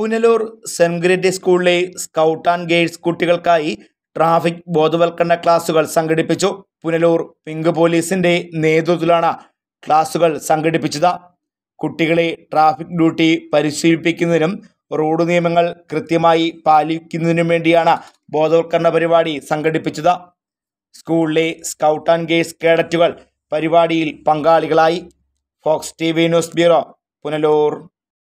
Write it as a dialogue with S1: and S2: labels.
S1: Punalur Saint Great സ്കൂളിലെ scout and guides കുട്ടികൾക്കായി traffic ബോധവൽക്കരണ ക്ലാസുകൾ സംഘടിപ്പിച്ചു പുനലൂർ പിങ്ക് പോലീസിന്റെ നേതൃത്വത്തിലാണ് ക്ലാസുകൾ സംഘടിപ്പിച്ചത് കുട്ടികളെ ട്രാഫിക് ഡ്യൂട്ടി പരിശീലിപ്പിക്കുന്നതിനും റോഡ് നിയമങ്ങൾ കൃത്യമായി പാലിക്കുന്നതിനും വേണ്ടിയാണ് ബോധവൽക്കരണ പരിപാടി സംഘടിപ്പിച്ചത് സ്കൂളിലെ സ്കൗട്ട് ആൻഡ് ഗൈഡ്സ് കേഡറ്റുകൾ പരിപാടിയിൽ പങ്കാളികളായി Fox T V news bureau Punalur